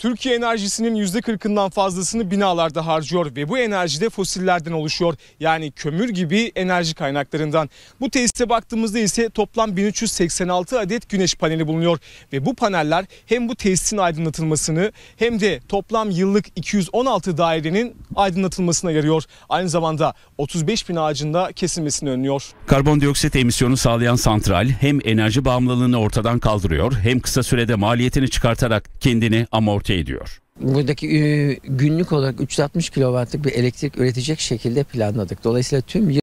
Türkiye enerjisinin %40'ından fazlasını binalarda harcıyor ve bu enerji de fosillerden oluşuyor. Yani kömür gibi enerji kaynaklarından. Bu tesise baktığımızda ise toplam 1386 adet güneş paneli bulunuyor ve bu paneller hem bu tesisin aydınlatılmasını hem de toplam yıllık 216 dairenin aydınlatılmasına yarıyor. Aynı zamanda 35 bin ağacın da kesilmesini önlüyor. Karbondioksit emisyonu sağlayan santral hem enerji bağımlılığını ortadan kaldırıyor hem kısa sürede maliyetini çıkartarak kendini amorti birlikte ediyor. Buradaki e, günlük olarak 360 kW'lık bir elektrik üretecek şekilde planladık. Dolayısıyla tüm